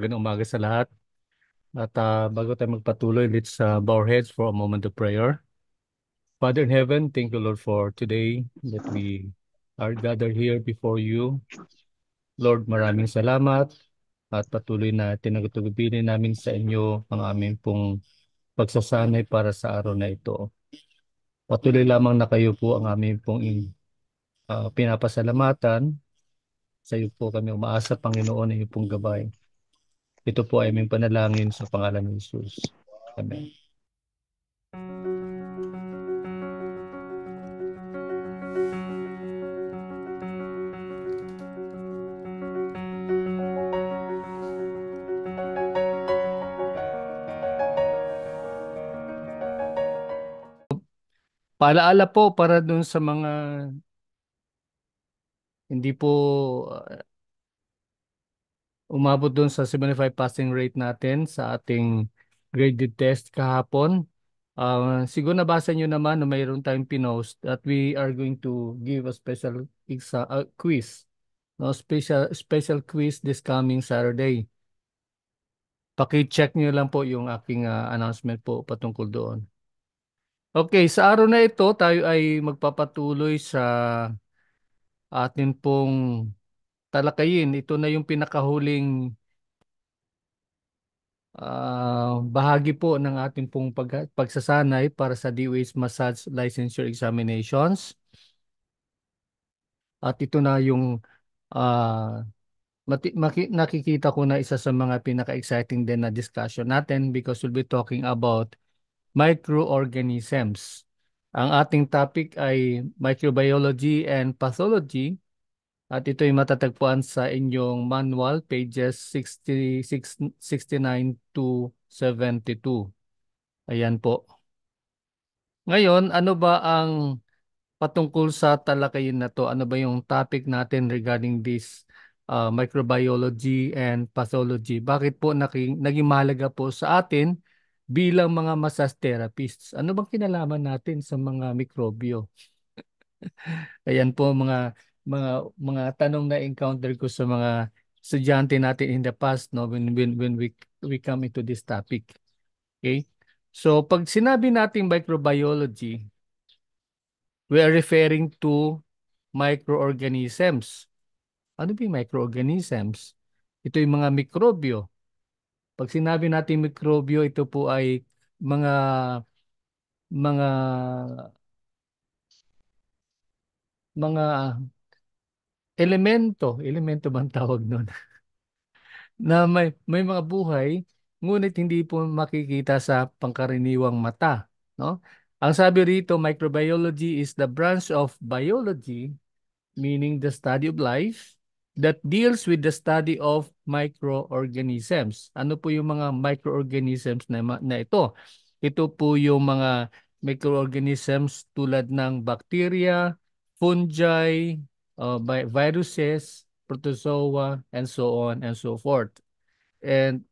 Magandang umaga sa lahat. At uh, bago tayo magpatuloy, let's uh, bow our heads for a moment of prayer. Father in heaven, thank you, Lord, for today that we are gathered here before you. Lord, maraming salamat at patuloy na tinagutugubinin namin sa inyo ang aming pong pagsasanay para sa araw na ito. Patuloy lamang na kayo po ang aming pong uh, pinapasalamatan. Sa iyo po kami umaasa, Panginoon, na iyo pong gabay. Ito po ay aming panalangin sa pangalan ni Jesus. Amen. Paalaala po para dun sa mga hindi po umabot doon sa 75 passing rate natin sa ating graded test kahapon. Uh, siguro nabasa nyo naman na mayroon tayong pinost that we are going to give a special exa- uh, quiz. No, special, special quiz this coming Saturday. Paki-check nyo lang po yung aking uh, announcement po patungkol doon. Okay, sa araw na ito, tayo ay magpapatuloy sa atin pong talakayin. Ito na yung pinakahuling uh, bahagi po ng ating pong pag pagsasanay para sa DOH Massage Licensure Examinations. At ito na yung uh, nakikita ko na isa sa mga pinaka-exciting din na discussion natin because we'll be talking about microorganisms. Ang ating topic ay microbiology and pathology at ito ay matatagpuan sa inyong manual pages 60, to 72. Ayan po. Ngayon, ano ba ang patungkol sa talakayin na to? Ano ba yung topic natin regarding this uh, microbiology and pathology? Bakit po naging, naging mahalaga po sa atin bilang mga massage therapists? Ano bang kinalaman natin sa mga mikrobyo? Ayan po mga mga mga tanong na encounter ko sa mga estudyante natin in the past no when when when we we come into this topic. Okay? So pag sinabi natin microbiology, we are referring to microorganisms. Ano ba yung microorganisms? Ito yung mga mikrobyo. Pag sinabi natin mikrobyo, ito po ay mga mga mga elemento, elemento bang tawag nun? na may, may mga buhay, ngunit hindi po makikita sa pangkaraniwang mata. No? Ang sabi rito, microbiology is the branch of biology, meaning the study of life, that deals with the study of microorganisms. Ano po yung mga microorganisms na, na ito? Ito po yung mga microorganisms tulad ng bacteria, fungi, uh, by viruses, protozoa, and so on and so forth. And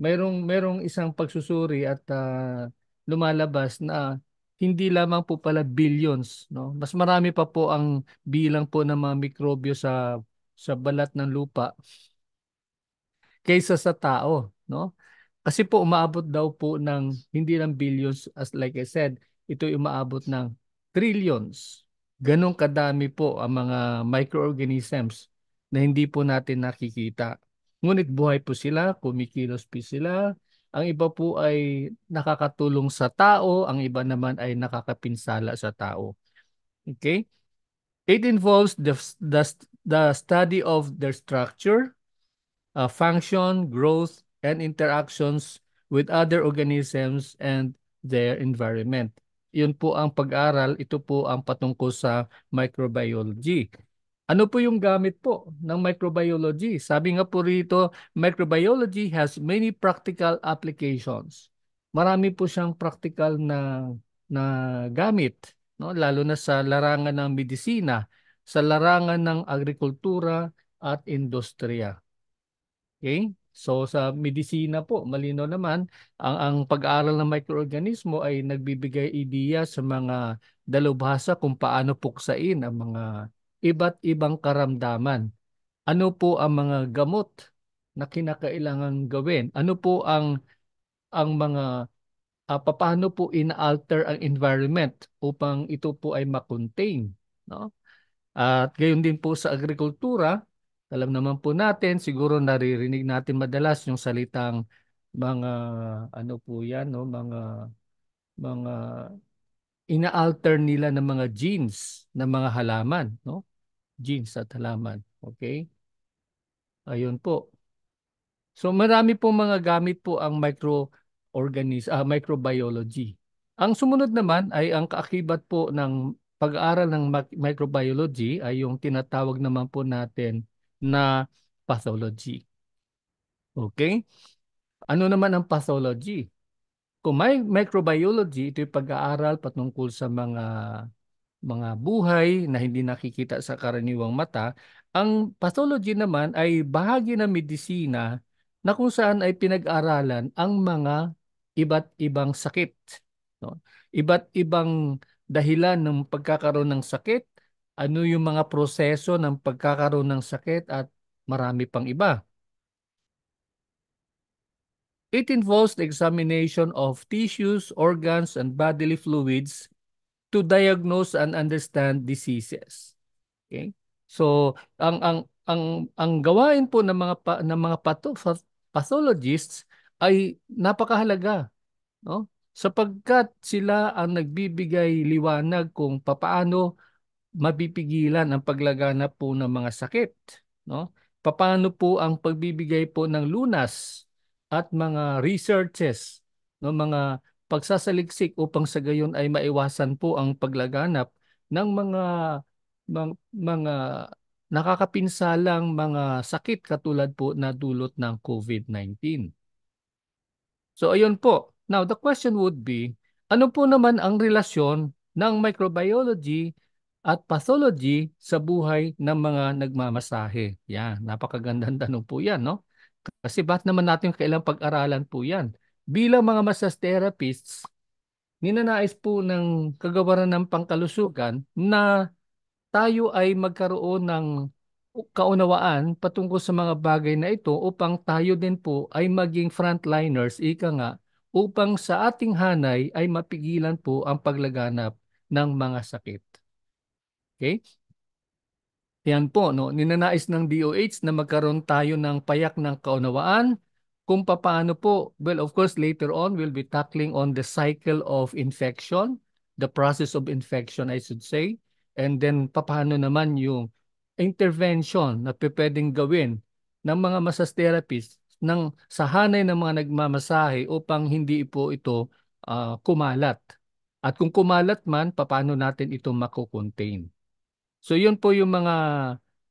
merong merong isang pagsusuri at uh, lumalabas na hindi lamang po pala billions, no? Mas marami pa po ang bilang po ng mga mikrobyo sa sa balat ng lupa kaysa sa tao, no? Kasi po umaabot daw po ng hindi lang billions as like I said, ito umaabot ng trillions ganun kadami po ang mga microorganisms na hindi po natin nakikita. Ngunit buhay po sila, kumikilos po sila. Ang iba po ay nakakatulong sa tao, ang iba naman ay nakakapinsala sa tao. Okay? It involves the, the, the study of their structure, uh, function, growth, and interactions with other organisms and their environment. Yun po ang pag-aral, ito po ang patungkol sa microbiology. Ano po yung gamit po ng microbiology? Sabi nga po rito, microbiology has many practical applications. Marami po siyang practical na na gamit, no? Lalo na sa larangan ng medisina, sa larangan ng agrikultura at industriya. Okay? So sa medisina po, malino naman, ang, ang pag-aaral ng mikroorganismo ay nagbibigay ideya sa mga dalubhasa kung paano puksain ang mga iba't ibang karamdaman. Ano po ang mga gamot na kinakailangan gawin? Ano po ang ang mga uh, ah, paano po inalter ang environment upang ito po ay makontain, no? At gayon din po sa agrikultura, alam naman po natin, siguro naririnig natin madalas yung salitang mga ano po 'yan, no, mga mga inaalter nila ng mga genes ng mga halaman, no? Genes at halaman, okay? Ayun po. So marami po mga gamit po ang microorganism, uh, ah, microbiology. Ang sumunod naman ay ang kaakibat po ng pag-aaral ng microbiology ay yung tinatawag naman po natin na pathology. Okay? Ano naman ang pathology? Kung may microbiology, ito yung pag-aaral patungkol sa mga mga buhay na hindi nakikita sa karaniwang mata. Ang pathology naman ay bahagi ng medisina na kung saan ay pinag-aralan ang mga iba't ibang sakit. No? Iba't ibang dahilan ng pagkakaroon ng sakit ano yung mga proseso ng pagkakaroon ng sakit at marami pang iba. It involves the examination of tissues, organs, and bodily fluids to diagnose and understand diseases. Okay? So, ang ang ang ang gawain po ng mga pa, ng mga patho, pathologists ay napakahalaga, no? Sapagkat sila ang nagbibigay liwanag kung papaano mapipigilan ang paglaganap po ng mga sakit, no? Paano po ang pagbibigay po ng lunas at mga researches, no, mga pagsasaliksik upang sa gayon ay maiwasan po ang paglaganap ng mga mga, mga nakakapinsalang mga sakit katulad po na dulot ng COVID-19. So ayun po. Now the question would be, ano po naman ang relasyon ng microbiology at pathology sa buhay ng mga nagmamasahe. Yan, napakagandang tanong po yan, no? Kasi ba't naman natin kailang pag-aralan po yan? Bilang mga massage therapists, ninanais po ng kagawaran ng pangkalusugan na tayo ay magkaroon ng kaunawaan patungkol sa mga bagay na ito upang tayo din po ay maging frontliners, ika nga, upang sa ating hanay ay mapigilan po ang paglaganap ng mga sakit. Okay? Yan po, no? ninanais ng DOH na magkaroon tayo ng payak ng kaunawaan kung paano po, well of course later on we'll be tackling on the cycle of infection, the process of infection I should say, and then paano naman yung intervention na pwedeng gawin ng mga masas therapist ng sa hanay ng mga nagmamasahe upang hindi po ito uh, kumalat. At kung kumalat man, paano natin ito makukontain. So yun po yung mga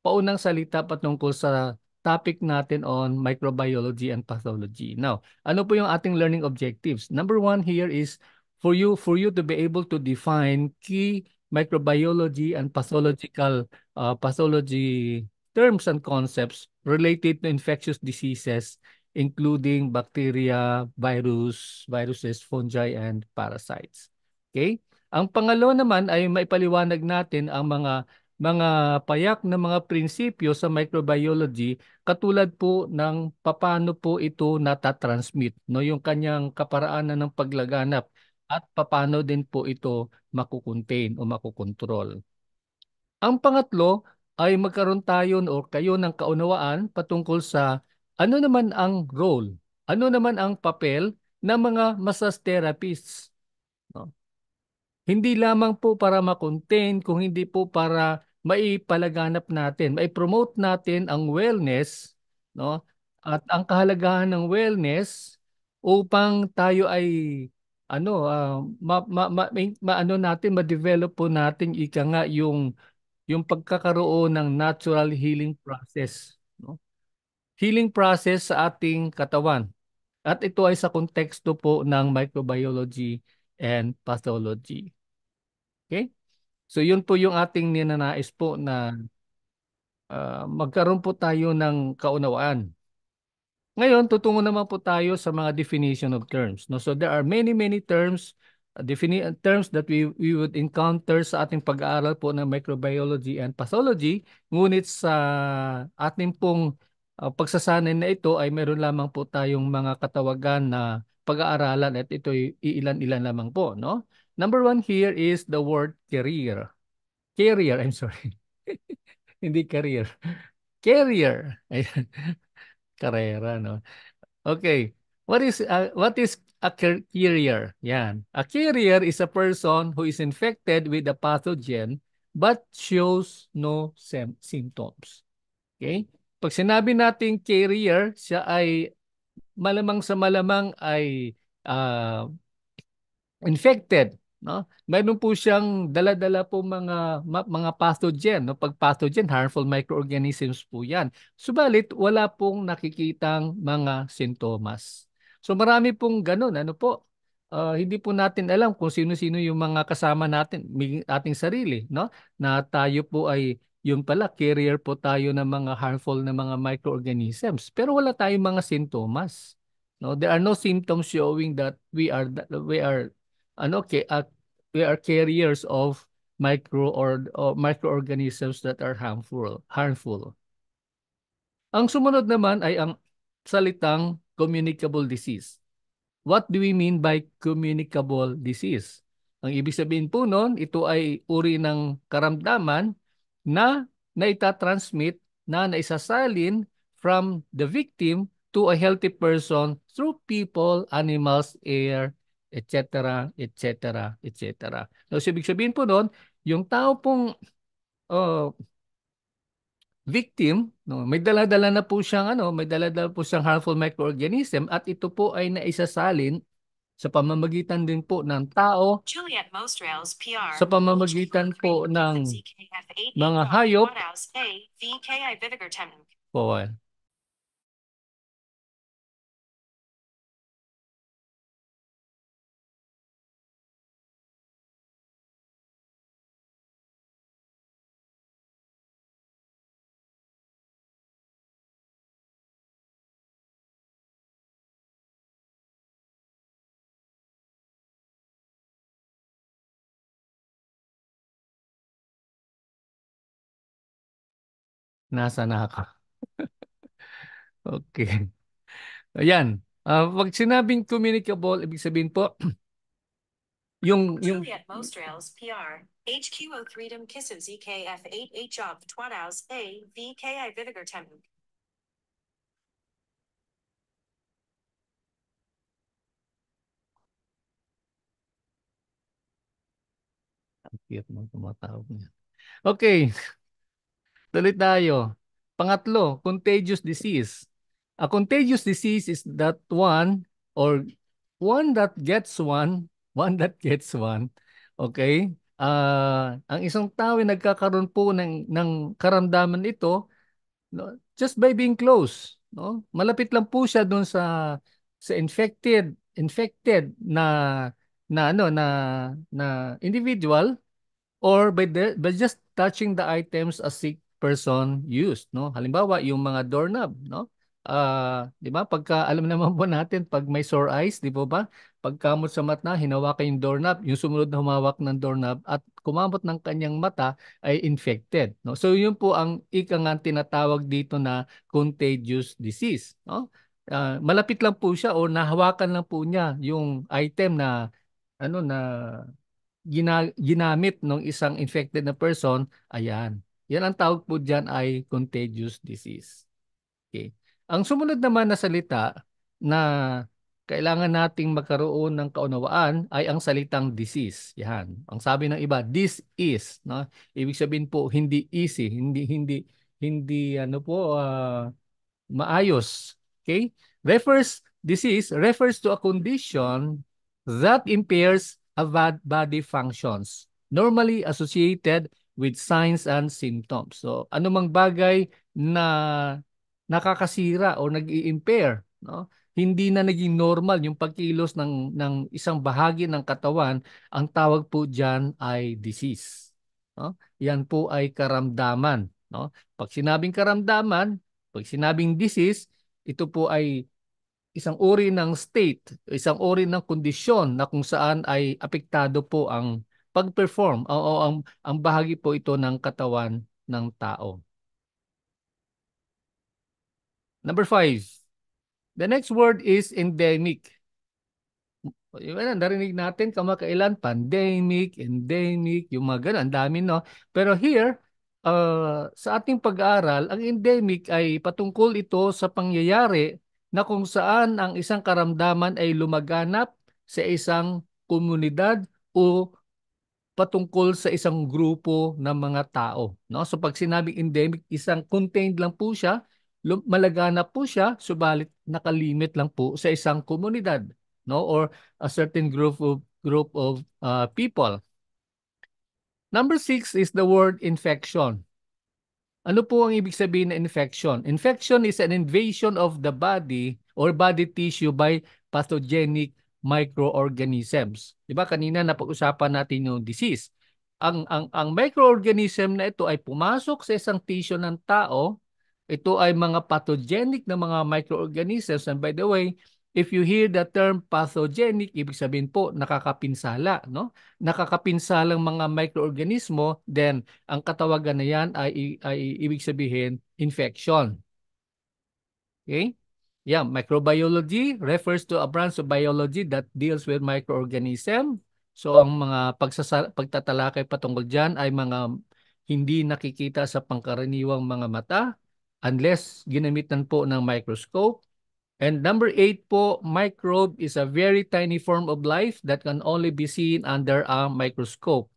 paunang salita patungkol sa topic natin on microbiology and pathology. Now, ano po yung ating learning objectives? Number one here is for you for you to be able to define key microbiology and pathological uh, pathology terms and concepts related to infectious diseases including bacteria, virus, viruses, fungi, and parasites. Okay? Ang pangalawa naman ay maipaliwanag natin ang mga mga payak na mga prinsipyo sa microbiology katulad po ng paano po ito natatransmit, no? yung kanyang kaparaanan ng paglaganap at paano din po ito makukontain o makukontrol. Ang pangatlo ay magkaroon tayo o kayo ng kaunawaan patungkol sa ano naman ang role, ano naman ang papel ng mga massage therapists hindi lamang po para makontain, kung hindi po para maipalaganap natin, maipromote natin ang wellness, no? At ang kahalagahan ng wellness upang tayo ay ano uh, ma, ma, ma, ma, ano natin ma-develop po natin ika nga yung yung pagkakaroon ng natural healing process, no? Healing process sa ating katawan. At ito ay sa konteksto po ng microbiology and pathology. Okay? So yun po yung ating ninanais po na uh, magkaroon po tayo ng kaunawaan. Ngayon, tutungo naman po tayo sa mga definition of terms. No? So there are many, many terms ah, defini- terms that we, we would encounter sa ating pag-aaral po ng microbiology and pathology. Ngunit sa ating pong uh, pagsasanay na ito ay meron lamang po tayong mga katawagan na pag-aaralan at ito'y iilan-ilan lamang po. No? Number one here is the word career. Carrier, I'm sorry. Hindi career. Carrier. Ayan. Karera, no? Okay. What is uh, what is a carrier? Yan. A carrier is a person who is infected with a pathogen but shows no symptoms. Okay? Pag sinabi nating carrier, siya ay malamang sa malamang ay uh, infected no? Mayroon po siyang dala-dala po mga mga pathogen, no? Pag pathogen, harmful microorganisms po 'yan. Subalit wala pong nakikitang mga sintomas. So marami pong ganun, ano po? Uh, hindi po natin alam kung sino-sino yung mga kasama natin, ating sarili, no? Na tayo po ay yung pala carrier po tayo ng mga harmful na mga microorganisms, pero wala tayong mga sintomas. No, there are no symptoms showing that we are we are ano okay, uh, we are carriers of micro or, or microorganisms that are harmful harmful ang sumunod naman ay ang salitang communicable disease what do we mean by communicable disease ang ibig sabihin po noon ito ay uri ng karamdaman na naita-transmit na naisasalin from the victim to a healthy person through people, animals, air, etc., etc., etc. so, ibig sabihin po noon, yung tao pong uh, victim, no, may dala-dala na po siyang ano, may dala-dala po siyang harmful microorganism at ito po ay naisasalin sa pamamagitan din po ng tao, sa pamamagitan po ng mga hayop. Po, Nasa na ako? okay. Ayan. Uh, ah, pag sinabing communicable, ibig sabihin po, yung... yung... Juliet Mostrails, PR, HQO Freedom Kisses EKF 8 Job Twadaus A VKI Vidigar Temp. Cute mo tumatawag niya. Okay. Tuloy tayo. Pangatlo, contagious disease. A contagious disease is that one or one that gets one, one that gets one. Okay? Uh, ang isang tao ay nagkakaroon po ng, ng karamdaman ito no, just by being close. No? Malapit lang po siya doon sa sa infected infected na na ano na na individual or by the by just touching the items a sick person used, no? Halimbawa, yung mga doorknob, no? Uh, 'di ba? Pagka alam naman po natin pag may sore eyes, 'di po ba? Pagkamot sa mata, hinawakan yung doorknob, yung sumunod na humawak ng doorknob at kumamot ng kanyang mata ay infected, no? So yun po ang ika nga tinatawag dito na contagious disease, no? Uh, malapit lang po siya o nahawakan lang po niya yung item na ano na gina, ginamit ng isang infected na person, ayan, yan ang tawag po dyan ay contagious disease. Okay. Ang sumunod naman na salita na kailangan nating magkaroon ng kaunawaan ay ang salitang disease. Yan. Ang sabi ng iba, this is, no? Ibig sabihin po hindi easy, hindi hindi hindi ano po uh, maayos. Okay? Refers disease refers to a condition that impairs a body functions normally associated with signs and symptoms. So anumang bagay na nakakasira o nag-i-impair, no? Hindi na naging normal yung pagkilos ng ng isang bahagi ng katawan, ang tawag po diyan ay disease, no? Yan po ay karamdaman, no? Pag sinabing karamdaman, pag sinabing disease, ito po ay isang uri ng state, isang uri ng kondisyon na kung saan ay apektado po ang pag-perform, oo, ang, ang bahagi po ito ng katawan ng tao. Number five, the next word is endemic. Iwan, narinig natin kamakailan, pandemic, endemic, yung mga ganun, ang dami no. Pero here, uh, sa ating pag-aaral, ang endemic ay patungkol ito sa pangyayari na kung saan ang isang karamdaman ay lumaganap sa isang komunidad o patungkol sa isang grupo ng mga tao. No? So pag sinabing endemic, isang contained lang po siya, malaganap po siya, subalit nakalimit lang po sa isang komunidad no? or a certain group of, group of uh, people. Number six is the word infection. Ano po ang ibig sabihin na infection? Infection is an invasion of the body or body tissue by pathogenic microorganisms. 'Di ba? Kanina napag-usapan natin yung disease. Ang ang ang microorganism na ito ay pumasok sa isang tissue ng tao. Ito ay mga pathogenic na mga microorganisms and by the way, if you hear the term pathogenic, ibig sabihin po nakakapinsala, no? Nakakapinsalang mga microorganismo, then ang katawagan na 'yan ay, ay ibig sabihin infection. Okay? Yeah, microbiology refers to a branch of biology that deals with microorganism. So ang mga pagtatalakay patungkol dyan ay mga hindi nakikita sa pangkaraniwang mga mata unless ginamitan po ng microscope. And number eight po, microbe is a very tiny form of life that can only be seen under a microscope.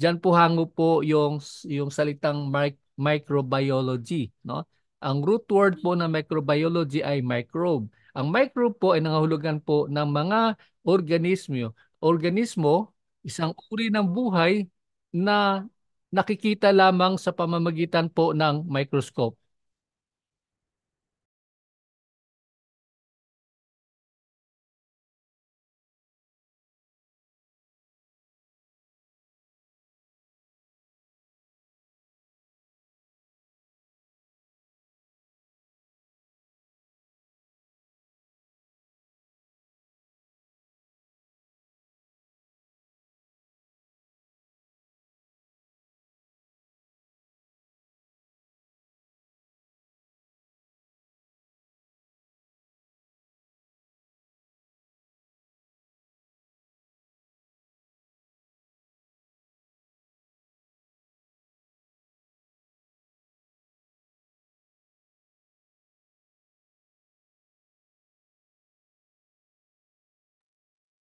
Diyan po hango po yung, yung salitang mic microbiology. No? Ang root word po ng microbiology ay microbe. Ang microbe po ay nangahulugan po ng mga organismo. Organismo, isang uri ng buhay na nakikita lamang sa pamamagitan po ng microscope.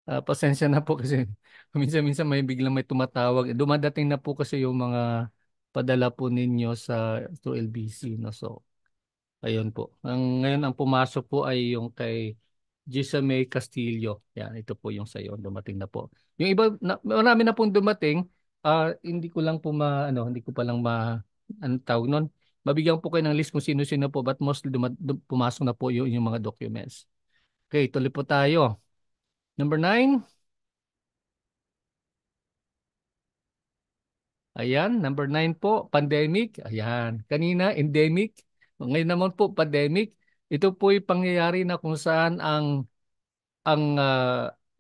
Ah, pasensya na po kasi minsan-minsan may biglang may tumatawag. Eh, dumadating na po kasi yung mga padala po ninyo sa through LBC no. So, ayun po. Ang ngayon ang pumasok po ay yung kay Gisa May Castillo. Yan, ito po yung sayo. dumating na po. Yung iba na, marami na pong dumating. Ah, hindi ko lang po ma ano, hindi ko pa lang ma ano tawag nun. Mabigyan po kayo ng list kung sino-sino po but mostly duma- dum- pumasok na po yung, yung mga documents. Okay, tuloy po tayo. Number nine. Ayan, number 9 po, pandemic. Ayan, kanina endemic. Ngayon naman po pandemic. Ito po 'yung pangyayari na kung saan ang ang uh,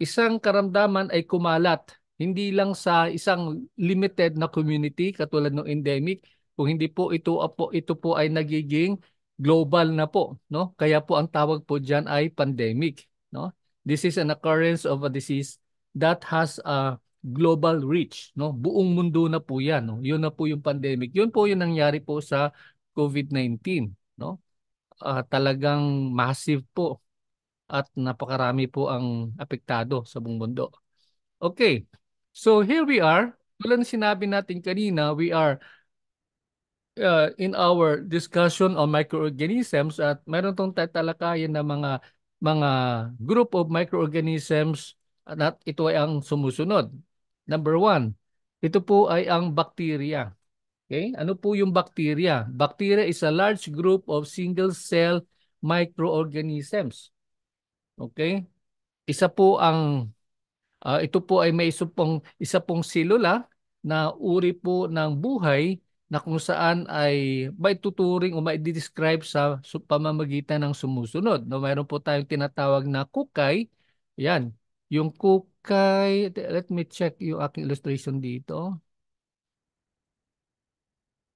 isang karamdaman ay kumalat hindi lang sa isang limited na community katulad ng endemic, kung hindi po ito po ito po ay nagiging global na po, no? Kaya po ang tawag po diyan ay pandemic, no? This is an occurrence of a disease that has a global reach, no? Buong mundo na po 'yan, no? 'Yun na po yung pandemic. 'Yun po yung nangyari po sa COVID-19, no? Uh, talagang massive po at napakarami po ang apektado sa buong mundo. Okay. So here we are. Tulad ng sinabi natin kanina, we are uh, in our discussion on microorganisms at meron tong tatalakayan na mga mga group of microorganisms at ito ay ang sumusunod. Number one, ito po ay ang bacteria. Okay? Ano po yung bacteria? Bacteria is a large group of single-cell microorganisms. Okay? Isa po ang uh, ito po ay may isa pong, isa pong selula na uri po ng buhay na kung saan ay maituturing o describe sa pamamagitan ng sumusunod. No, mayroon po tayong tinatawag na kukay. Yan, yung kukay, let me check yung aking illustration dito.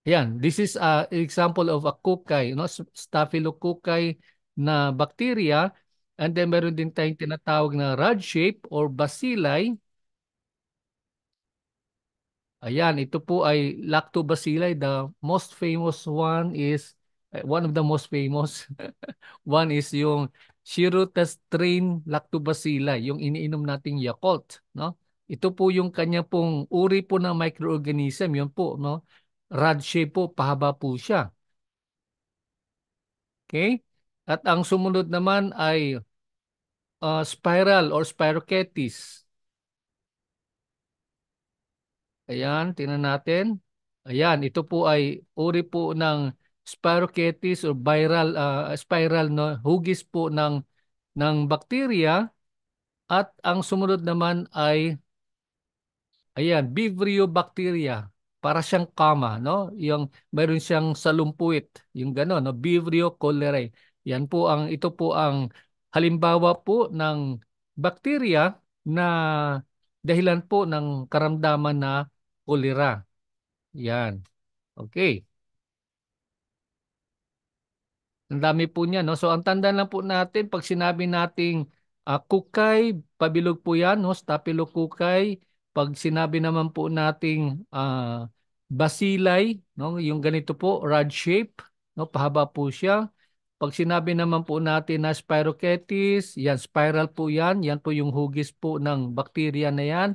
Yan, this is a example of a kukay, no? staphylococci na bacteria. And then meron din tayong tinatawag na rod shape or bacilli Ayan, ito po ay lactobacilli. The most famous one is, eh, one of the most famous one is yung Shirutestrin lactobacilli, yung iniinom nating Yakult, no? Ito po yung kanya pong uri po ng microorganism, yun po, no? Rod shape po, pahaba po siya. Okay? At ang sumunod naman ay uh, spiral or spirochetes. Ayan, tingnan natin. Ayan, ito po ay uri po ng spirochetes or viral uh, spiral no hugis po ng ng bacteria at ang sumunod naman ay ayan Vibrio bacteria para siyang kama no yung mayroon siyang salumpuit yung gano'n no Vibrio cholerae yan po ang ito po ang halimbawa po ng bacteria na dahilan po ng karamdaman na Kulira. Yan. Okay. Ang dami po niya. No? So ang tanda lang po natin pag sinabi nating uh, kukay, pabilog po yan, no? stapilo kukay. Pag sinabi naman po nating uh, basilay, no? yung ganito po, rod shape, no? pahaba po siya. Pag sinabi naman po natin na spirochetes, yan, spiral po yan. Yan po yung hugis po ng bakterya na yan.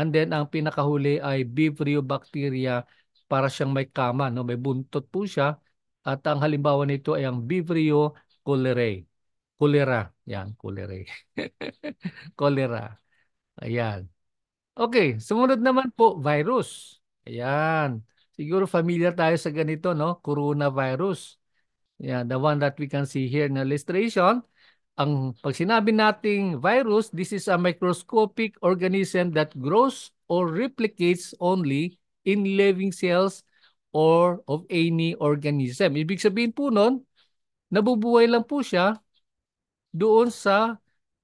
And then ang pinakahuli ay Vibrio bacteria para siyang may kama, no? may buntot po siya. At ang halimbawa nito ay ang Vibrio cholerae. Cholera. Yan, cholerae. cholera. Ayan. Okay, sumunod naman po, virus. Ayan. Siguro familiar tayo sa ganito, no? Coronavirus. Yeah, the one that we can see here in illustration ang pag sinabi nating virus, this is a microscopic organism that grows or replicates only in living cells or of any organism. Ibig sabihin po nun, nabubuhay lang po siya doon sa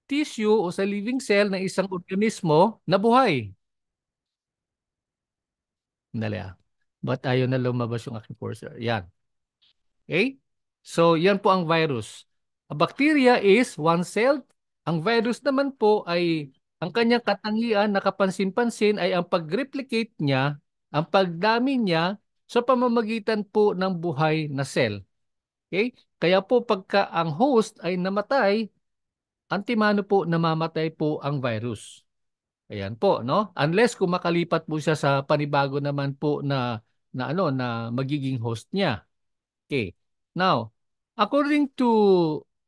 tissue o sa living cell ng isang organismo na buhay. Dali ah. Ba't ayaw na lumabas yung aking cursor? Yan. Okay? So, yan po ang virus. A bacteria is one cell. Ang virus naman po ay ang kanyang katangian na kapansin-pansin ay ang pag-replicate niya, ang pagdami niya sa pamamagitan po ng buhay na cell. Okay? Kaya po pagka ang host ay namatay, antimano po namamatay po ang virus. Ayan po, no? Unless kung makalipat po siya sa panibago naman po na na ano na magiging host niya. Okay. Now, according to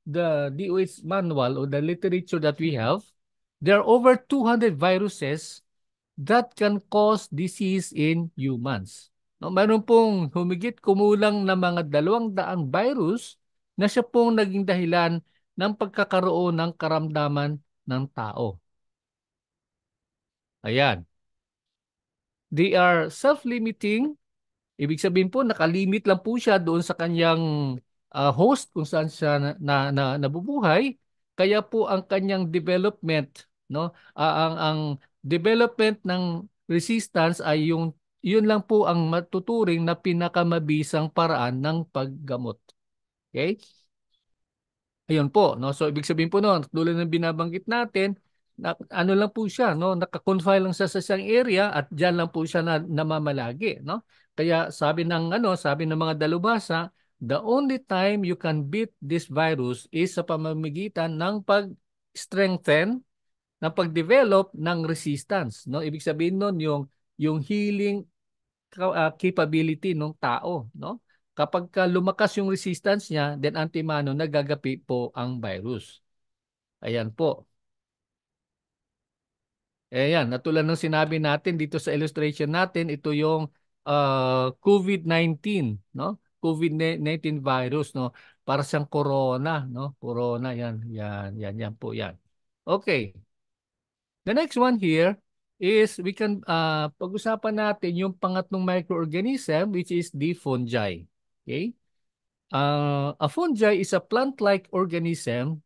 the DOH manual or the literature that we have, there are over 200 viruses that can cause disease in humans. No, meron pong humigit kumulang na mga 200 virus na siya pong naging dahilan ng pagkakaroon ng karamdaman ng tao. Ayan. They are self-limiting. Ibig sabihin po, nakalimit lang po siya doon sa kanyang uh, host kung saan siya na, na, na nabubuhay kaya po ang kanyang development no uh, ang ang development ng resistance ay yung yun lang po ang matuturing na pinakamabisang paraan ng paggamot okay ayun po no so ibig sabihin po noon tulad ng binabanggit natin na, ano lang po siya no naka-confine lang siya sa isang area at diyan lang po siya na, namamalagi no kaya sabi ng ano sabi ng mga dalubhasa The only time you can beat this virus is sa pamamagitan ng pag-strengthen, ng pag-develop ng resistance. No? Ibig sabihin nun yung, yung healing ah, capability ng tao. No? Kapag lumakas yung resistance niya, then antimano nagagapi po ang virus. Ayan po. Ayan, natulad ng sinabi natin dito sa illustration natin, ito yung uh, ah, COVID-19. No? COVID-19 virus no para sa corona no corona yan yan yan yan po yan okay the next one here is we can uh, pag-usapan natin yung pangatlong microorganism which is the fungi okay uh, a fungi is a plant-like organism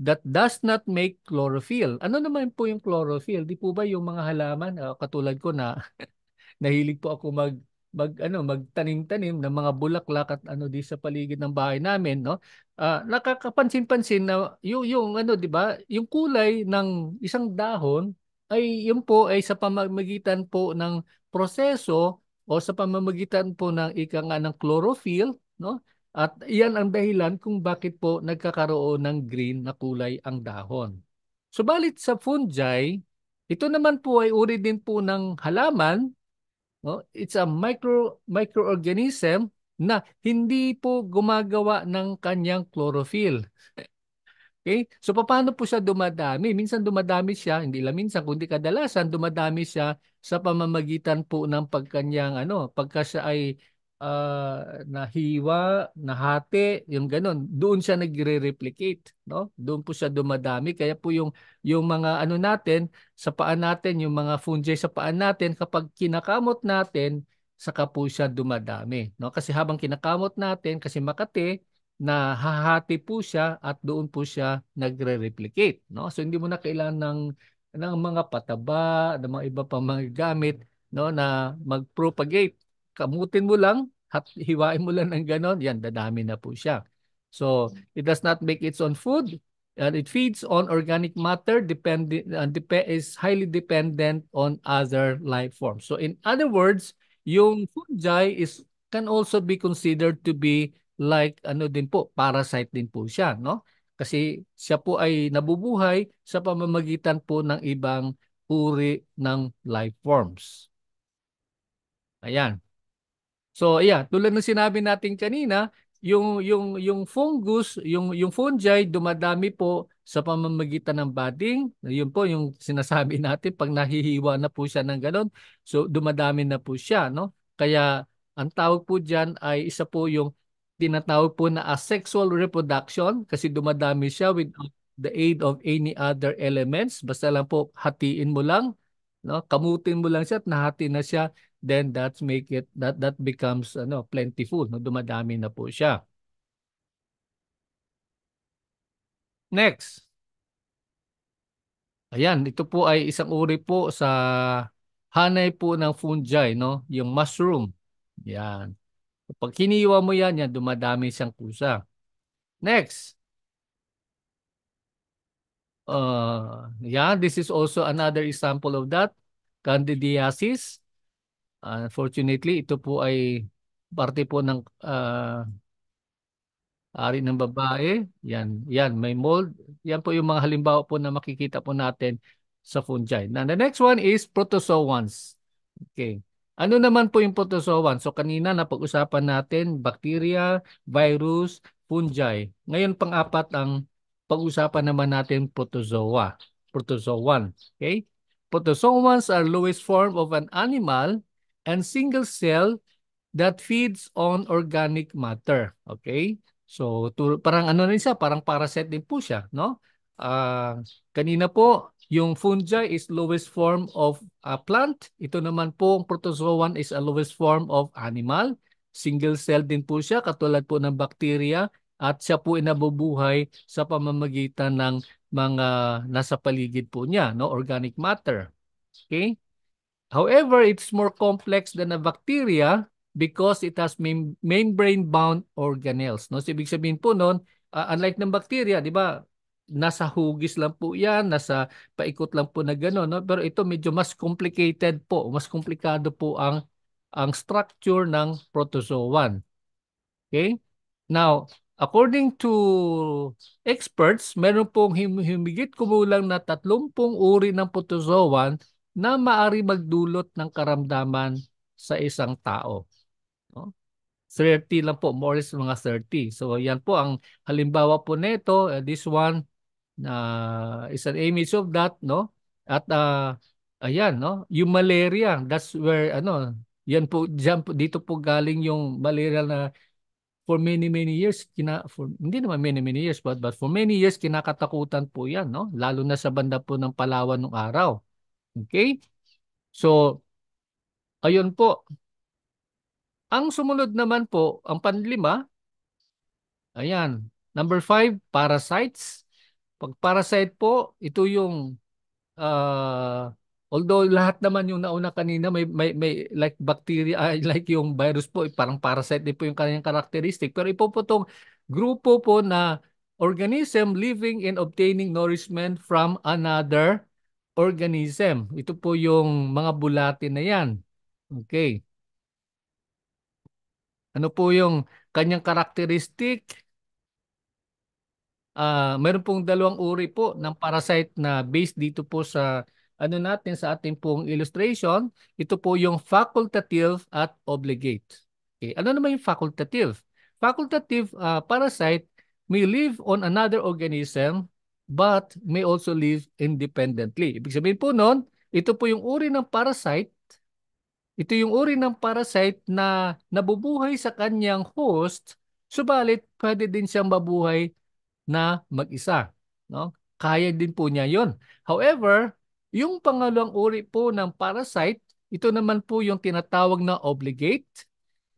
that does not make chlorophyll. Ano naman po yung chlorophyll? Di po ba yung mga halaman, uh, katulad ko na nahilig po ako mag mag ano magtanim-tanim ng mga bulaklak at ano di sa paligid ng bahay namin no uh, nakakapansin-pansin na yung, yung ano di ba yung kulay ng isang dahon ay yun po ay sa pamamagitan po ng proseso o sa pamamagitan po ng ika nga ng chlorophyll no at iyan ang dahilan kung bakit po nagkakaroon ng green na kulay ang dahon subalit sa fungi ito naman po ay uri din po ng halaman No? It's a micro microorganism na hindi po gumagawa ng kanyang chlorophyll. Okay? So paano po siya dumadami? Minsan dumadami siya, hindi lang minsan, kundi kadalasan dumadami siya sa pamamagitan po ng pagkanyang ano, pagka siya ay uh, ah, nahiwa, nahati, yung ganun. Doon siya nagre-replicate, no? Doon po siya dumadami. Kaya po yung yung mga ano natin sa paan natin, yung mga fungi sa paan natin kapag kinakamot natin, saka po siya dumadami, no? Kasi habang kinakamot natin kasi makati nahahati po siya at doon po siya nagre-replicate, no? So hindi mo na kailangan ng ng mga pataba, ng mga iba pang mga gamit no na magpropagate kamutin mo lang, hiwain mo lang ng ganon, yan, dadami na po siya. So, it does not make its own food. And it feeds on organic matter dependent and uh, dep- is highly dependent on other life forms. So in other words, yung fungi is can also be considered to be like ano din po, parasite din po siya, no? Kasi siya po ay nabubuhay sa pamamagitan po ng ibang uri ng life forms. Ayan. So, yeah, tulad ng sinabi natin kanina, yung yung yung fungus, yung yung fungi dumadami po sa pamamagitan ng budding. Yun po yung sinasabi natin pag nahihiwa na po siya ng ganun. So dumadami na po siya, no? Kaya ang tawag po diyan ay isa po yung tinatawag po na asexual reproduction kasi dumadami siya without the aid of any other elements. Basta lang po hatiin mo lang, no? Kamutin mo lang siya at nahati na siya then that's make it that that becomes ano plentiful no dumadami na po siya next ayan ito po ay isang uri po sa hanay po ng fungi no yung mushroom yan pag kiniwa mo yan yan dumadami siyang kusa next uh, yeah this is also another example of that candidiasis Unfortunately, ito po ay parte po ng uh, ari ng babae. Yan, yan, may mold. Yan po yung mga halimbawa po na makikita po natin sa fungi. Now, the next one is protozoans. Okay. Ano naman po yung protozoan? So kanina napag-usapan natin bacteria, virus, fungi. Ngayon pang-apat ang pag-usapan naman natin protozoa, protozoan. Okay? Protozoans are lowest form of an animal and single cell that feeds on organic matter. Okay? So to, parang ano na siya, parang parasite din po siya, no? Uh, kanina po, yung fungi is lowest form of a plant. Ito naman po, ang protozoan is a lowest form of animal. Single cell din po siya, katulad po ng bacteria. At siya po inabubuhay sa pamamagitan ng mga nasa paligid po niya, no? organic matter. Okay? However, it's more complex than a bacteria because it has mem membrane-bound organelles. No? So, ibig sabihin po noon, uh, ah, unlike ng bacteria, di ba, nasa hugis lang po yan, nasa paikot lang po na gano'n. No? Pero ito medyo mas complicated po, mas komplikado po ang, ang structure ng protozoan. Okay? Now, according to experts, meron pong hum humigit kumulang na 30 uri ng protozoan na maari magdulot ng karamdaman sa isang tao. No? 30 lang po, more or less mga 30. So yan po ang halimbawa po nito, uh, eh, this one uh, is an image of that, no? At uh, ayan, no? Yung malaria, that's where ano, yan po diyan dito po galing yung malaria na for many many years kina for, hindi naman many many years but but for many years kinakatakutan po yan no lalo na sa banda po ng Palawan nung araw Okay? So, ayun po. Ang sumunod naman po, ang panlima, ayan, number five, parasites. Pag parasite po, ito yung, uh, although lahat naman yung nauna kanina, may, may, may like bacteria, uh, like yung virus po, eh, parang parasite din po yung kanyang characteristic. Pero ipo po itong grupo po na organism living and obtaining nourishment from another organism. Ito po yung mga bulati na yan. Okay. Ano po yung kanyang karakteristik? Uh, meron pong dalawang uri po ng parasite na based dito po sa ano natin sa ating pong illustration, ito po yung facultative at obligate. Okay, ano naman yung facultative? Facultative uh, parasite may live on another organism but may also live independently. Ibig sabihin po noon, ito po yung uri ng parasite. Ito yung uri ng parasite na nabubuhay sa kanyang host, subalit pwede din siyang mabuhay na mag-isa. No? Kaya din po niya yon. However, yung pangalawang uri po ng parasite, ito naman po yung tinatawag na obligate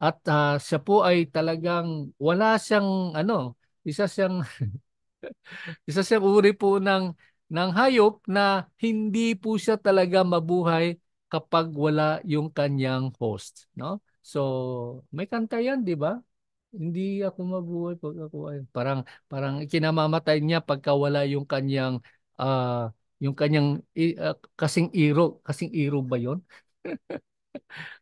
at uh, siya po ay talagang wala siyang ano, isa siyang Isa siyang uri po ng, ng hayop na hindi po siya talaga mabuhay kapag wala yung kanyang host. No? So, may kanta yan, di ba? Hindi ako mabuhay pag ako ay parang parang kinamamatay niya pagka wala yung kanyang uh, yung kanyang uh, kasing iro, kasing iro ba 'yon?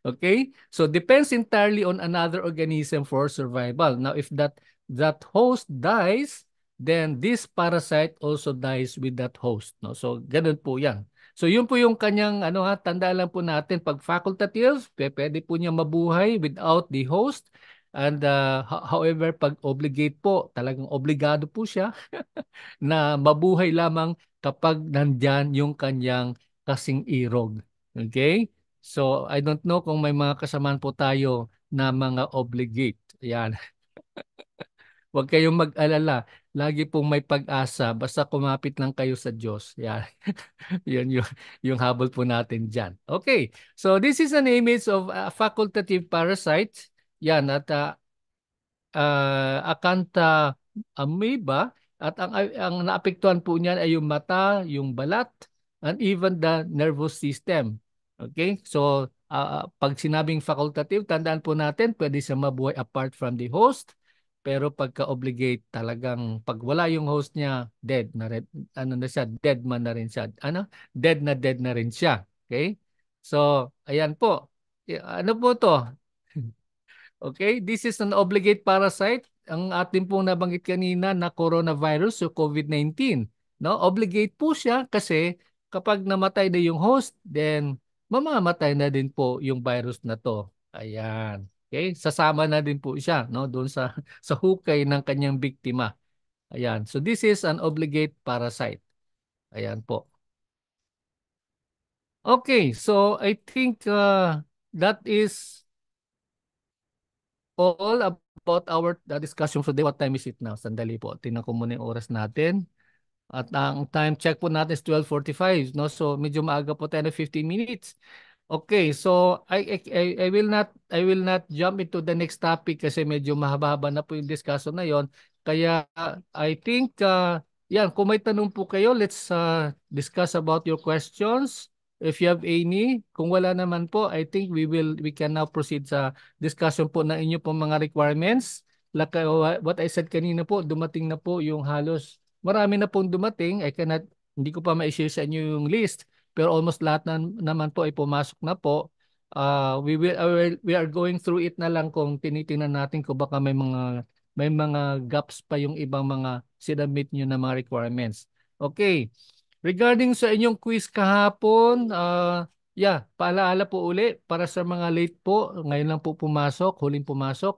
okay? So depends entirely on another organism for survival. Now if that that host dies, then this parasite also dies with that host. No? So, ganun po yan. So, yun po yung kanyang, ano ha, tanda lang po natin, pag facultative, pwede po niya mabuhay without the host. And uh, however, pag obligate po, talagang obligado po siya na mabuhay lamang kapag nandyan yung kanyang kasing irog. Okay? So, I don't know kung may mga kasamaan po tayo na mga obligate. Yan. Huwag kayong mag-alala lagi pong may pag-asa basta kumapit lang kayo sa Diyos. Yan. yun yung, yung habol po natin dyan. Okay, so this is an image of a facultative parasite. Yan, at uh, uh, ah, akanta ah, amoeba. At ang, ang naapektuhan po niyan ay yung mata, yung balat, and even the nervous system. Okay, so uh, pag sinabing facultative, tandaan po natin, pwede siya mabuhay apart from the host pero pagka obligate talagang pag wala yung host niya, dead na rin, ano na siya, dead man na rin siya. Ano? Dead na dead na rin siya. Okay? So, ayan po. Ano po to? okay, this is an obligate parasite. Ang atin pong nabanggit kanina na coronavirus, so COVID-19. No? Obligate po siya kasi kapag namatay na yung host, then mamamatay na din po yung virus na to. Ayan. Okay? Sasama na din po siya no doon sa sa hukay ng kanyang biktima. Ayan. So this is an obligate parasite. Ayan po. Okay, so I think uh, that is all about our uh, discussion for today. What time is it now? Sandali po. Tingnan ko muna yung oras natin. At ang time check po natin is 12.45. No? So medyo maaga po, tayo to 15 minutes. Okay, so I, I I will not I will not jump into the next topic kasi medyo mahaba-haba na po yung discussion na yon. Kaya uh, I think uh, yan kung may tanong po kayo, let's uh, discuss about your questions if you have any. Kung wala naman po, I think we will we can now proceed sa discussion po ng inyo pong mga requirements. Like uh, what I said kanina po, dumating na po yung halos marami na pong dumating. I cannot hindi ko pa ma-share sa inyo yung list pero almost lahat na, naman po ay pumasok na po. Uh, we will uh, we are going through it na lang kung tinitingnan natin kung baka may mga may mga gaps pa yung ibang mga sinabit niyo na mga requirements. Okay. Regarding sa inyong quiz kahapon, uh, yeah, paalaala po uli para sa mga late po, ngayon lang po pumasok, huling pumasok.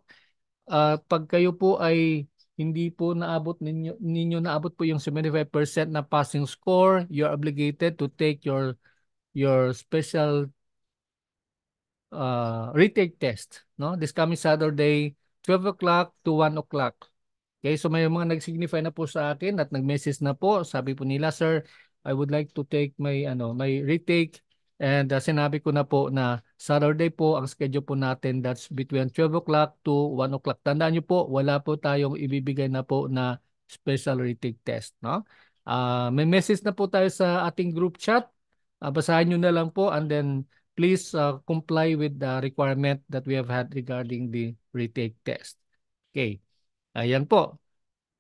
Uh, pag kayo po ay hindi po naabot ninyo, ninyo naabot po yung 75% na passing score, you're obligated to take your your special uh, retake test. No? This coming Saturday, 12 o'clock to 1 o'clock. Okay, so may mga nag-signify na po sa akin at nag-message na po. Sabi po nila, sir, I would like to take my, ano, my retake. And uh, sinabi ko na po na Saturday po, ang schedule po natin that's between 12 o'clock to 1 o'clock. Tandaan nyo po, wala po tayong ibibigay na po na special retake test. No? Uh, may message na po tayo sa ating group chat. Uh, basahin nyo na lang po and then please uh, comply with the requirement that we have had regarding the retake test. Okay. Ayan po.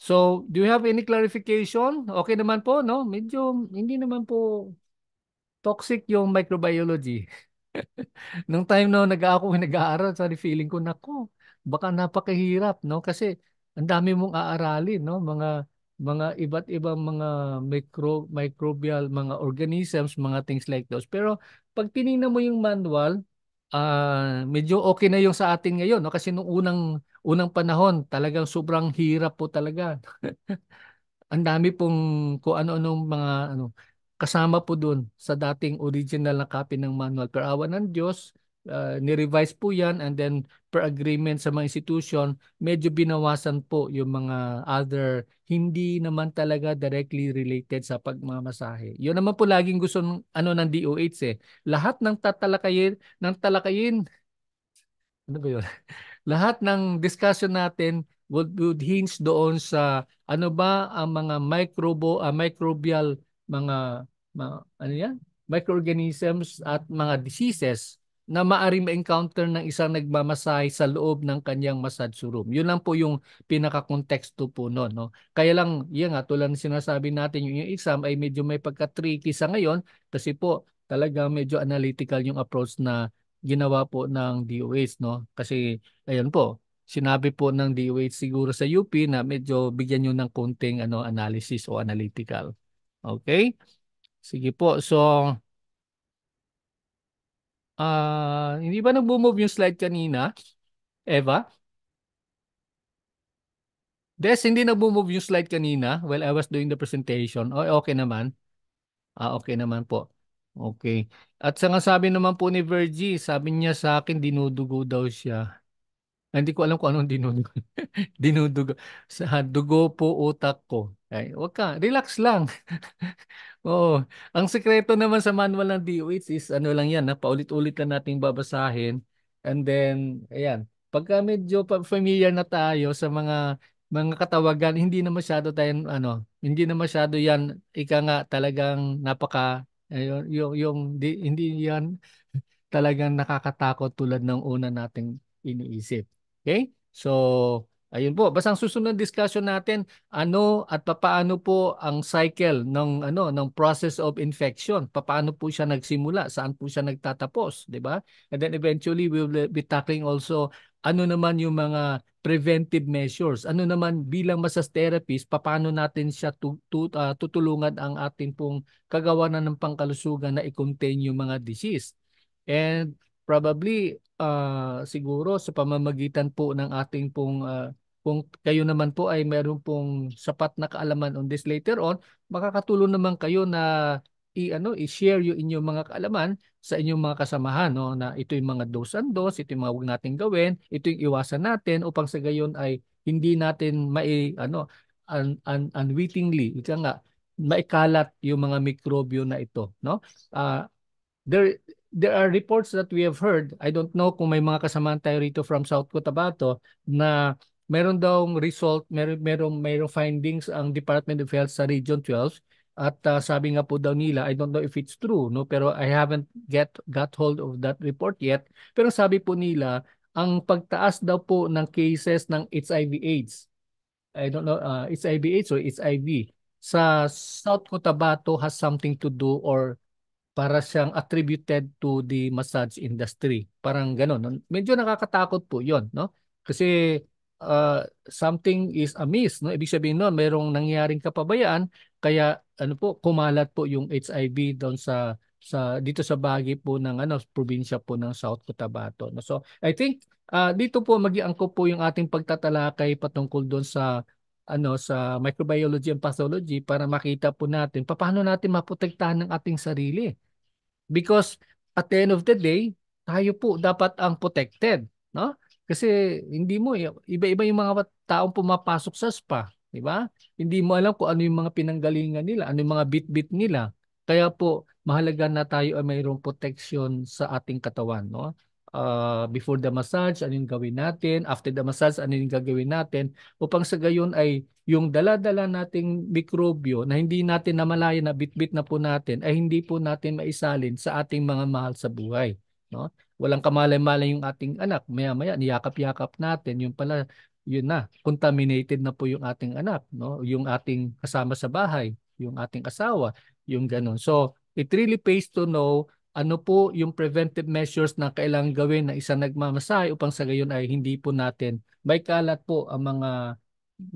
So, do you have any clarification? Okay naman po, no? Medyo hindi naman po toxic yung microbiology. Nung time no, nag ako nag-aaral, sorry, feeling ko, nako, baka napakahirap, no? Kasi ang dami mong aaralin, no? Mga mga iba't ibang mga micro, microbial, mga organisms, mga things like those. Pero pag tiningnan mo yung manual, uh, medyo okay na yung sa atin ngayon no kasi nung unang unang panahon talagang sobrang hirap po talaga. Ang dami pong ko ano-anong mga ano Kasama po doon sa dating original na copy ng manual. Per awa ng Diyos, uh, ni-revise po yan and then per agreement sa mga institution, medyo binawasan po yung mga other hindi naman talaga directly related sa pagmamasahe. Yun naman po laging gusto ng, ano, ng DOH eh. Lahat ng tatalakayin, ng talakayin, ano ba yun? Lahat ng discussion natin would, would hinge doon sa ano ba ang mga microbo, uh, microbial mga mga, ano yan? microorganisms at mga diseases na maari ma-encounter ng isang nagmamasahe sa loob ng kanyang massage room. Yun lang po yung pinaka-konteksto po noon. No? Kaya lang, yan nga, tulad ng sinasabi natin, yung, exam ay medyo may pagka-tricky sa ngayon kasi po talaga medyo analytical yung approach na ginawa po ng DOH. No? Kasi, ayun po, sinabi po ng DOH siguro sa UP na medyo bigyan nyo ng konting ano, analysis o analytical. Okay? Sige po. So, ah, hindi ba nag-move yung slide kanina, Eva? Des, hindi nag-move yung slide kanina while I was doing the presentation. Oh, okay naman. Ah, okay naman po. Okay. At sa nga sabi naman po ni Virgie, sabi niya sa akin dinudugo daw siya. Ah, hindi ko alam kung anong dinudugo. dinudugo. Sa dugo po utak ko. Ay, wag ka. Relax lang. Oo. Ang sekreto naman sa manual ng DOH is ano lang yan, na ah, paulit-ulit lang nating babasahin. And then, ayan. Pagka medyo familiar na tayo sa mga mga katawagan, hindi na masyado tayo, ano, hindi na masyado yan, ika nga, talagang napaka, ayun, yung, yung di, hindi yan talagang nakakatakot tulad ng una nating iniisip. Okay? So, Ayun po, basta ang susunod discussion natin, ano at paano po ang cycle ng ano ng process of infection, Paano po siya nagsimula, saan po siya nagtatapos, 'di ba? And then eventually we will be tackling also ano naman yung mga preventive measures, ano naman bilang massage therapist, paano natin siya tu tu uh, tutulungan ang atin pong kagawaran ng pangkalusugan na i-contain yung mga disease. And probably uh, siguro sa pamamagitan po ng ating pong uh, kung kayo naman po ay meron pong sapat na kaalaman on this later on, makakatulong naman kayo na i-ano i-share yung inyong mga kaalaman sa inyong mga kasamahan no na ito yung mga dos and dos ito yung mga wag nating gawin ito yung iwasan natin upang sa gayon ay hindi natin mai ano un, un, unwittingly ika nga maikalat yung mga mikrobyo na ito no uh, there there are reports that we have heard i don't know kung may mga kasamahan tayo rito from South Cotabato na meron daw result, meron, meron, merong findings ang Department of Health sa Region 12 at uh, sabi nga po daw nila, I don't know if it's true, no? pero I haven't get, got hold of that report yet. Pero sabi po nila, ang pagtaas daw po ng cases ng HIV AIDS, I don't know, uh, ah, HIV AIDS or HIV, sa South Cotabato has something to do or para siyang attributed to the massage industry. Parang ganun. No? Medyo nakakatakot po yon no? Kasi uh, something is amiss. No? Ibig sabihin noon mayroong nangyaring kapabayaan kaya ano po, kumalat po yung HIV doon sa sa dito sa bahagi po ng ano probinsya po ng South Cotabato. No? So I think uh, dito po magiangkop po yung ating pagtatalakay patungkol doon sa ano sa microbiology and pathology para makita po natin paano natin maprotektahan ng ating sarili. Because at the end of the day, tayo po dapat ang protected, no? Kasi hindi mo, iba-iba yung mga taong pumapasok sa spa, di ba? Hindi mo alam kung ano yung mga pinanggalingan nila, ano yung mga bit-bit nila. Kaya po, mahalaga na tayo ay mayroong protection sa ating katawan, no? Uh, before the massage, ano yung gawin natin? After the massage, ano yung gagawin natin? Upang sa gayon ay yung dala-dala nating mikrobyo na hindi natin namalaya na bitbit na po natin ay hindi po natin maisalin sa ating mga mahal sa buhay. No? Walang kamalay-malay yung ating anak. Maya-maya, niyakap-yakap natin. Yung pala, yun na, contaminated na po yung ating anak. No? Yung ating kasama sa bahay, yung ating asawa, yung ganun. So, it really pays to know ano po yung preventive measures na kailangan gawin na isang nagmamasahe upang sa gayon ay hindi po natin may kalat po ang mga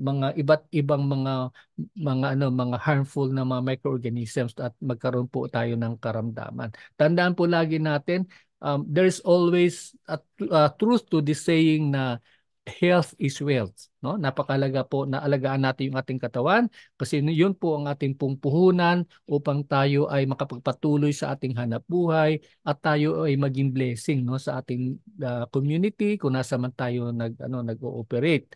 mga iba't ibang mga mga ano mga harmful na mga microorganisms at magkaroon po tayo ng karamdaman. Tandaan po lagi natin um, there is always a, a truth to this saying na health is wealth. No? Napakalaga po na alagaan natin yung ating katawan kasi yun po ang ating pong puhunan upang tayo ay makapagpatuloy sa ating hanap buhay at tayo ay maging blessing no sa ating uh, community kung nasa man tayo nag ano nag-ooperate.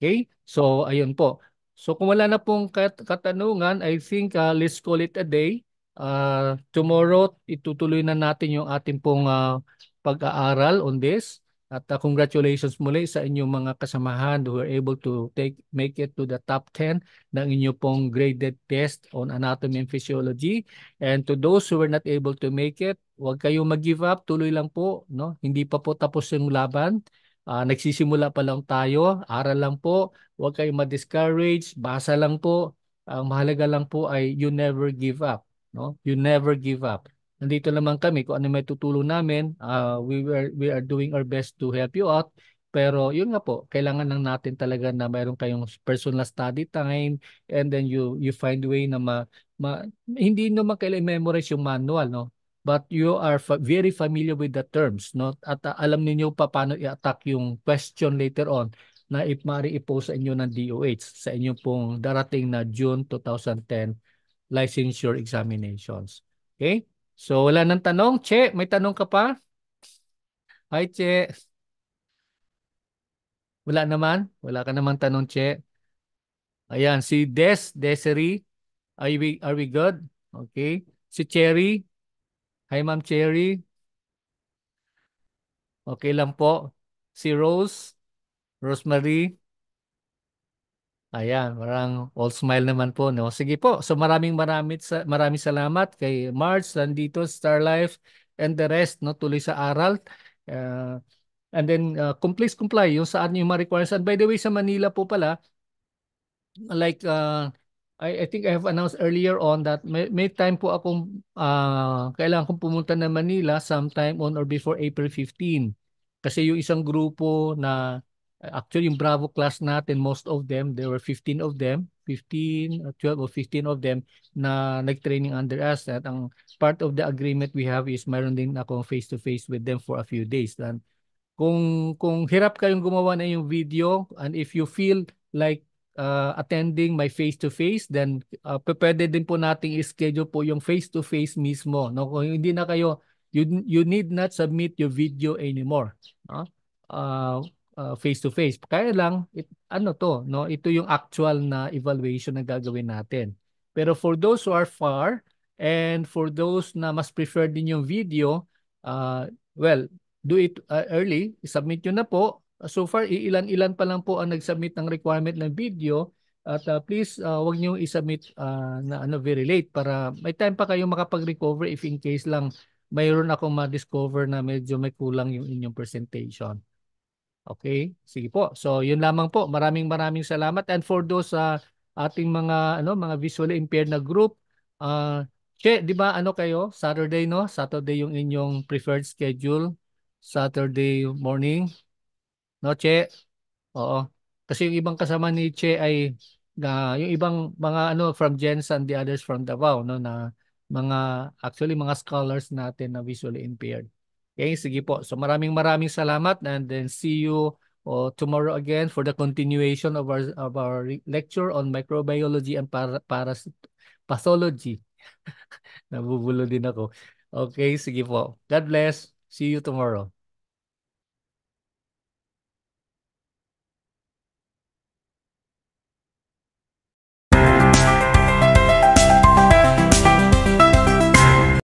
Okay? So ayun po. So kung wala na pong kat- katanungan, I think uh, let's call it a day. Uh, tomorrow, itutuloy na natin yung ating pong uh, pag-aaral on this. At uh, congratulations muli sa inyong mga kasamahan who are able to take make it to the top 10 ng inyo pong graded test on anatomy and physiology. And to those who were not able to make it, huwag kayong mag-give up, tuloy lang po, no? Hindi pa po tapos yung laban. Uh, nagsisimula pa lang tayo, aral lang po, huwag kayong ma-discourage, basa lang po. Ang mahalaga lang po ay you never give up no you never give up nandito naman kami kung ano may tutulong namin uh, we were we are doing our best to help you out pero yun nga po kailangan lang natin talaga na mayroon kayong personal study time and then you you find way na ma, ma hindi naman kailangan memorize yung manual no but you are fa- very familiar with the terms no at uh, alam niyo pa paano i-attack yung question later on na if mari ipose sa inyo ng DOH sa inyo pong darating na June 2010 licensure examinations. Okay? So wala nang tanong. Che, may tanong ka pa? Hi, Che. Wala naman? Wala ka namang tanong, Che. Ayan, si Des, Desiree. Are we, are we good? Okay. Si Cherry. Hi, Ma'am Cherry. Okay lang po. Si Rose. Rosemary. Ayan, parang all smile naman po, no? Sige po, so maraming maraming, sa, maraming salamat kay Mars, nandito, Starlife, and the rest, no? Tuloy sa aral. Uh, and then, uh, please comply yung saan yung mga requirements. And by the way, sa Manila po pala, like, uh, I, I think I have announced earlier on that may, may time po akong uh, kailangan kong pumunta na Manila sometime on or before April 15. Kasi yung isang grupo na Actually, yung Bravo class natin, most of them, there were 15 of them, 15, 12 or 15 of them na nag-training under us. At ang part of the agreement we have is mayroon din ako face-to-face with them for a few days. And kung, kung hirap kayong gumawa na yung video and if you feel like uh, attending my face-to-face, -face, then uh, pwede din po nating schedule po yung face-to-face -face mismo. No? Kung hindi na kayo, you, you need not submit your video anymore. No? Uh, uh, ah, face to face. Kaya lang it, ano to, no? Ito yung actual na evaluation na gagawin natin. Pero for those who are far and for those na mas prefer din yung video, uh, well, do it uh, early, submit nyo na po. So far, ilan-ilan pa lang po ang nag-submit ng requirement ng video. At uh, please, uh, wag niyo i-submit uh, na ano, very late para may time pa kayong makapag-recover if in case lang mayroon akong ma-discover na medyo may kulang yung inyong presentation. Okay? Sige po. So, yun lamang po. Maraming maraming salamat. And for those uh, ating mga ano mga visually impaired na group, uh, che, di ba ano kayo? Saturday, no? Saturday yung inyong preferred schedule. Saturday morning. No, Che? Oo. Kasi yung ibang kasama ni Che ay uh, yung ibang mga ano from Gens and the others from Davao, no? Na mga actually mga scholars natin na visually impaired. Okay, sige po. So maraming maraming salamat and then see you uh, tomorrow again for the continuation of our of our lecture on microbiology and para, para pathology. Nabubulo din ako. Okay, sige po. God bless. See you tomorrow.